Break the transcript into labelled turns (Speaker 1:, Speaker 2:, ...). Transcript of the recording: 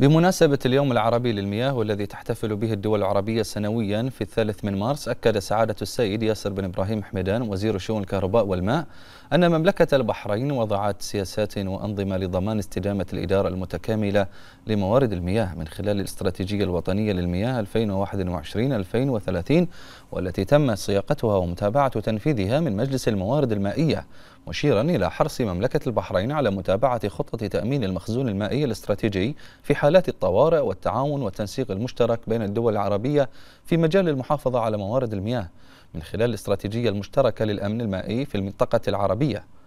Speaker 1: بمناسبة اليوم العربي للمياه والذي تحتفل به الدول العربية سنويا في الثالث من مارس أكد سعادة السيد ياسر بن إبراهيم حميدان وزير شؤون الكهرباء والماء أن مملكة البحرين وضعت سياسات وأنظمة لضمان استدامة الإدارة المتكاملة لموارد المياه من خلال الاستراتيجية الوطنية للمياه 2021-2030 والتي تم صياغتها ومتابعة تنفيذها من مجلس الموارد المائية مشيرا إلى حرص مملكة البحرين على متابعة خطة تأمين المخزون المائي الاستراتيجي في حالات الطوارئ والتعاون والتنسيق المشترك بين الدول العربية في مجال المحافظة على موارد المياه من خلال الاستراتيجية المشتركة للأمن المائي في المنطقة العربية